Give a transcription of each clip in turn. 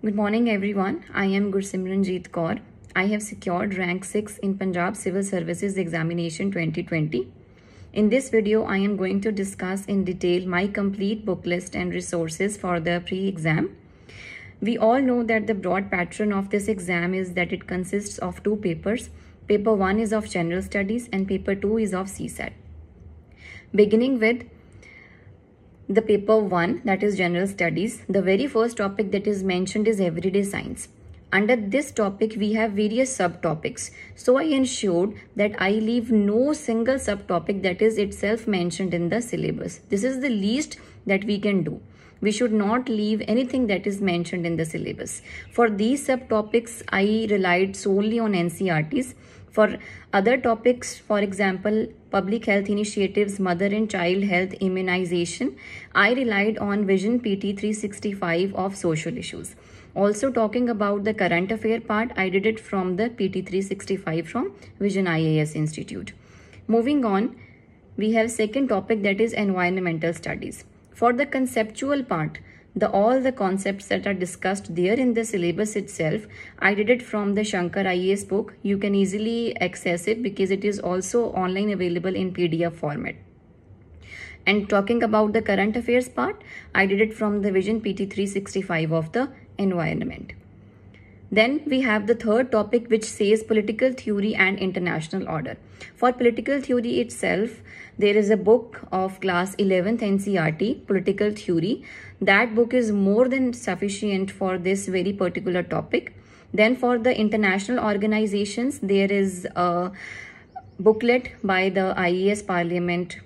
Good morning everyone. I am Gursimranjit Kaur. I have secured rank 6 in Punjab Civil Services Examination 2020. In this video, I am going to discuss in detail my complete book list and resources for the pre-exam. We all know that the broad pattern of this exam is that it consists of two papers. Paper 1 is of General Studies and paper 2 is of CSAT. Beginning with the paper 1 that is general studies the very first topic that is mentioned is everyday science under this topic we have various subtopics so i ensured that i leave no single subtopic that is itself mentioned in the syllabus this is the least that we can do we should not leave anything that is mentioned in the syllabus for these subtopics i relied solely on ncrts for other topics, for example, public health initiatives, mother and child health immunization, I relied on Vision PT 365 of social issues. Also talking about the current affair part, I did it from the PT 365 from Vision IAS Institute. Moving on, we have second topic that is environmental studies. For the conceptual part, the all the concepts that are discussed there in the syllabus itself i did it from the shankar IAS book you can easily access it because it is also online available in pdf format and talking about the current affairs part i did it from the vision pt 365 of the environment then we have the third topic which says political theory and international order. For political theory itself, there is a book of class 11th NCRT, Political Theory. That book is more than sufficient for this very particular topic. Then for the international organizations, there is a booklet by the IES Parliament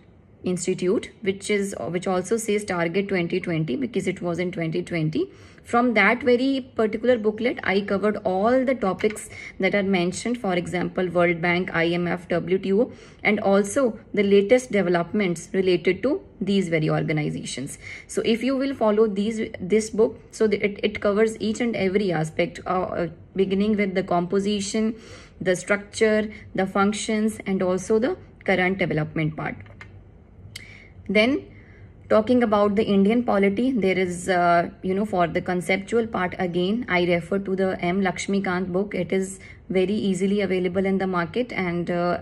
institute which is which also says target 2020 because it was in 2020 from that very particular booklet i covered all the topics that are mentioned for example world bank imf wto and also the latest developments related to these very organizations so if you will follow these this book so it, it covers each and every aspect uh, uh, beginning with the composition the structure the functions and also the current development part then talking about the Indian polity, there is, uh, you know, for the conceptual part again, I refer to the M. Lakshmi Kant book. It is very easily available in the market and uh,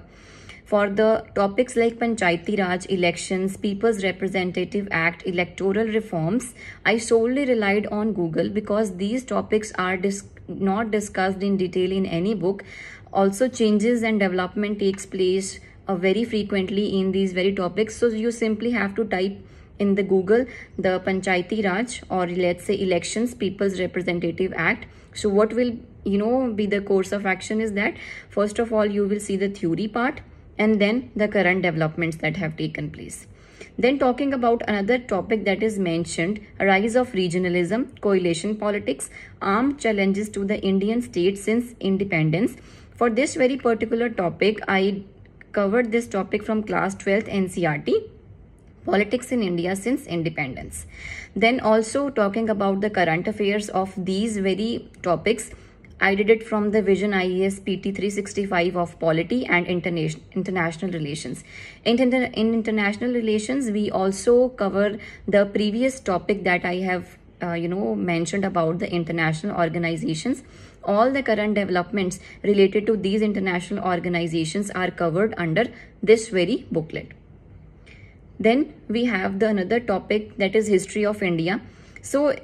for the topics like Panchayati Raj, elections, People's Representative Act, electoral reforms, I solely relied on Google because these topics are dis not discussed in detail in any book. Also changes and development takes place uh, very frequently in these very topics so you simply have to type in the google the panchayati raj or let's say elections people's representative act so what will you know be the course of action is that first of all you will see the theory part and then the current developments that have taken place then talking about another topic that is mentioned, rise of regionalism, coalition politics, armed challenges to the Indian state since independence. For this very particular topic, I covered this topic from class 12th NCRT politics in India since independence. Then also talking about the current affairs of these very topics, I did it from the Vision IES PT 365 of Polity and International International Relations. In, in International Relations, we also cover the previous topic that I have, uh, you know, mentioned about the international organizations all the current developments related to these international organizations are covered under this very booklet. Then we have the another topic that is history of India. So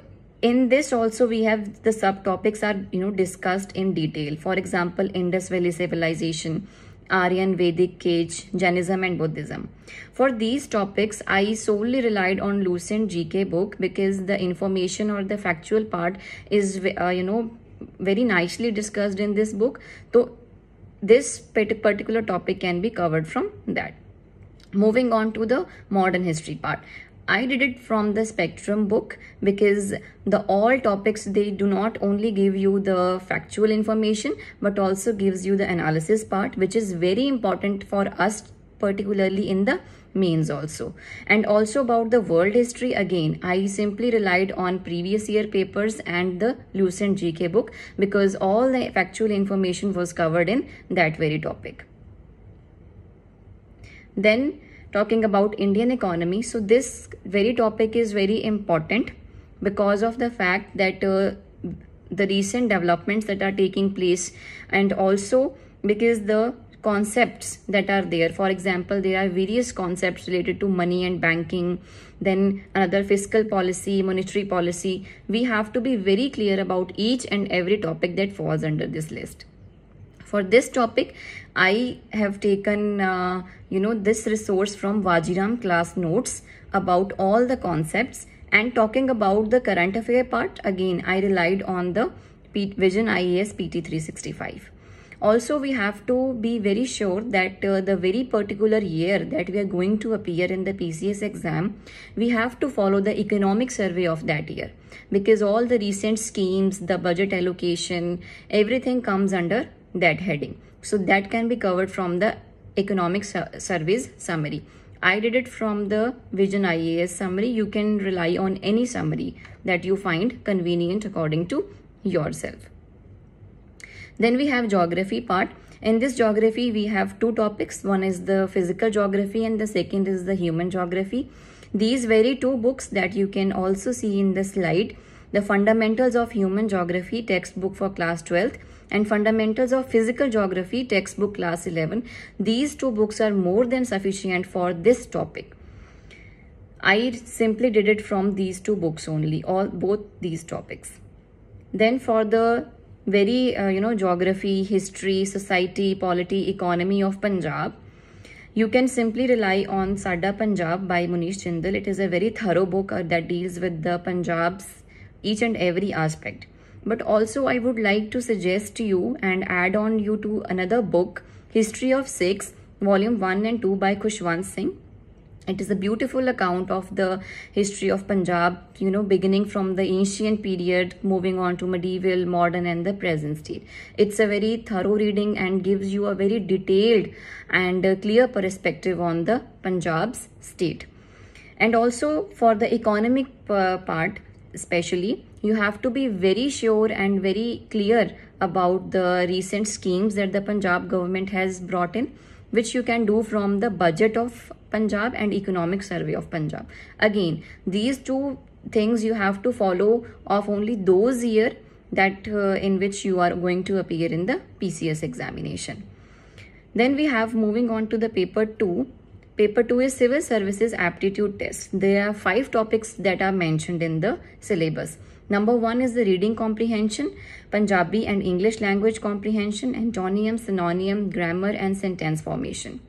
in this also we have the subtopics are you know discussed in detail. For example, Indus Valley Civilization, Aryan Vedic Cage, Jainism and Buddhism. For these topics, I solely relied on Lucent GK book because the information or the factual part is, uh, you know, very nicely discussed in this book. So this particular topic can be covered from that. Moving on to the modern history part. I did it from the spectrum book because the all topics they do not only give you the factual information but also gives you the analysis part which is very important for us particularly in the means also. And also about the world history again, I simply relied on previous year papers and the Lucent GK book because all the factual information was covered in that very topic. Then talking about Indian economy. So this very topic is very important because of the fact that uh, the recent developments that are taking place and also because the concepts that are there. For example, there are various concepts related to money and banking, then another fiscal policy, monetary policy. We have to be very clear about each and every topic that falls under this list. For this topic, I have taken, uh, you know, this resource from Vajiram class notes about all the concepts and talking about the current affair part, again, I relied on the Vision IAS PT365 also we have to be very sure that uh, the very particular year that we are going to appear in the PCS exam we have to follow the economic survey of that year because all the recent schemes the budget allocation everything comes under that heading so that can be covered from the economic su summary I did it from the Vision IAS summary. You can rely on any summary that you find convenient according to yourself. Then we have geography part. In this geography, we have two topics. One is the physical geography and the second is the human geography. These very two books that you can also see in the slide. The Fundamentals of Human Geography textbook for class 12th and Fundamentals of Physical Geography textbook class 11. These two books are more than sufficient for this topic. I simply did it from these two books only, all both these topics. Then for the very, uh, you know, geography, history, society, polity, economy of Punjab. You can simply rely on Sada Punjab by Munish Chindal. It is a very thorough book uh, that deals with the Punjab's each and every aspect. But also I would like to suggest to you and add on you to another book, History of Sikhs, Volume 1 and 2 by Kushwant Singh. It is a beautiful account of the history of Punjab, you know, beginning from the ancient period, moving on to medieval, modern and the present state. It's a very thorough reading and gives you a very detailed and clear perspective on the Punjab's state. And also for the economic uh, part, especially, you have to be very sure and very clear about the recent schemes that the Punjab government has brought in which you can do from the budget of Punjab and economic survey of Punjab. Again, these two things you have to follow of only those year that uh, in which you are going to appear in the PCS examination. Then we have moving on to the paper 2. Paper 2 is civil services aptitude test. There are five topics that are mentioned in the syllabus. Number one is the reading comprehension, Punjabi and English language comprehension, antonym, synonym, grammar, and sentence formation.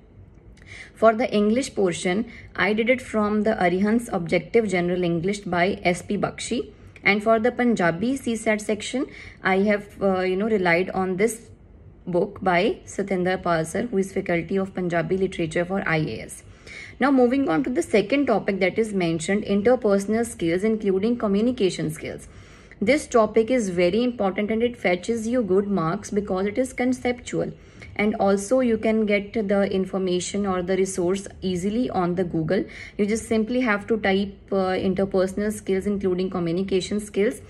For the English portion, I did it from the Arihant's Objective General English by S.P. Bakshi. And for the Punjabi CSAT section, I have, uh, you know, relied on this book by Satinder Palsar, who is faculty of Punjabi literature for IAS. Now moving on to the second topic that is mentioned, interpersonal skills including communication skills. This topic is very important and it fetches you good marks because it is conceptual and also you can get the information or the resource easily on the Google. You just simply have to type uh, interpersonal skills including communication skills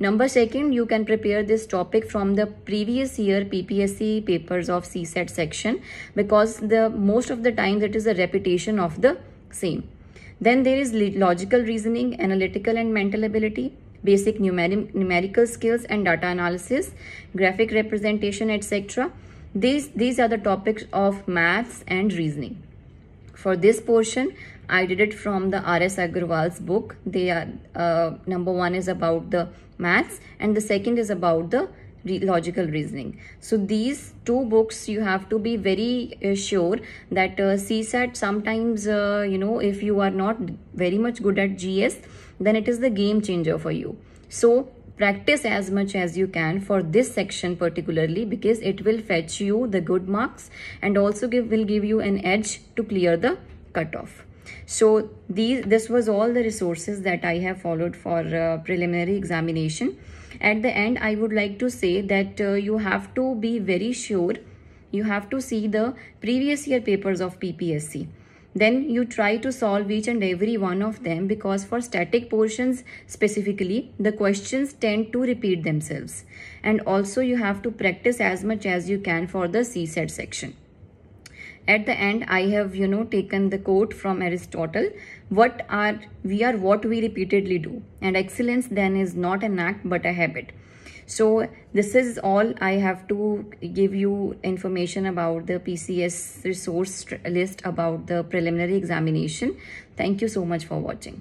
Number second, you can prepare this topic from the previous year PPSC papers of CSET section because the most of the times it is a repetition of the same. Then there is logical reasoning, analytical and mental ability, basic numeric, numerical skills and data analysis, graphic representation, etc. These, these are the topics of maths and reasoning. For this portion, I did it from the R.S. Agarwal's book. They are, uh, number one is about the maths and the second is about the re logical reasoning. So these two books, you have to be very uh, sure that uh, CSAT sometimes, uh, you know, if you are not very much good at GS, then it is the game changer for you. So practice as much as you can for this section particularly because it will fetch you the good marks and also give, will give you an edge to clear the cutoff. So these this was all the resources that I have followed for uh, preliminary examination. At the end, I would like to say that uh, you have to be very sure. You have to see the previous year papers of PPSC then you try to solve each and every one of them because for static portions specifically the questions tend to repeat themselves and also you have to practice as much as you can for the CSET section at the end i have you know taken the quote from aristotle what are we are what we repeatedly do and excellence then is not an act but a habit so this is all I have to give you information about the PCS resource list about the preliminary examination. Thank you so much for watching.